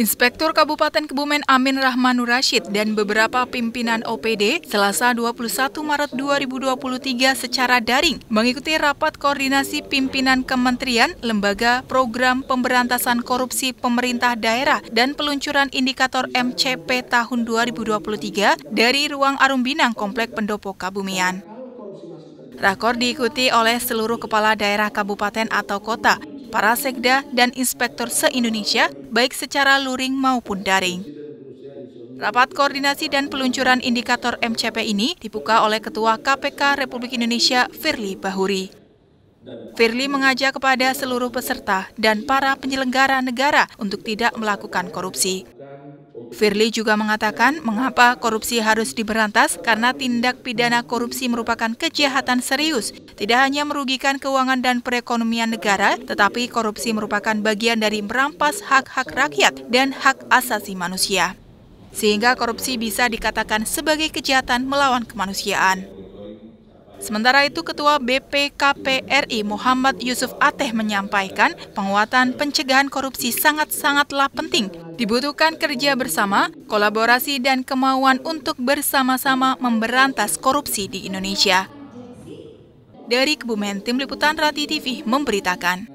Inspektur Kabupaten Kebumen Amin Rahmanur Rashid dan beberapa pimpinan OPD Selasa 21 Maret 2023 secara daring mengikuti rapat koordinasi pimpinan kementerian, lembaga, program pemberantasan korupsi pemerintah daerah dan peluncuran indikator MCP tahun 2023 dari Ruang Arum Binang Komplek Pendopo Kabumian. Rakor diikuti oleh seluruh kepala daerah kabupaten atau kota para sekda, dan Inspektur se-Indonesia, baik secara luring maupun daring. Rapat koordinasi dan peluncuran indikator MCP ini dibuka oleh Ketua KPK Republik Indonesia Firly Bahuri. Firly mengajak kepada seluruh peserta dan para penyelenggara negara untuk tidak melakukan korupsi. Firly juga mengatakan mengapa korupsi harus diberantas karena tindak pidana korupsi merupakan kejahatan serius. Tidak hanya merugikan keuangan dan perekonomian negara, tetapi korupsi merupakan bagian dari merampas hak-hak rakyat dan hak asasi manusia. Sehingga korupsi bisa dikatakan sebagai kejahatan melawan kemanusiaan. Sementara itu, Ketua BPKPRI Muhammad Yusuf Ateh menyampaikan penguatan pencegahan korupsi sangat-sangatlah penting. Dibutuhkan kerja bersama, kolaborasi, dan kemauan untuk bersama-sama memberantas korupsi di Indonesia. Dari Kebumen, Tim Liputan Rati TV memberitakan.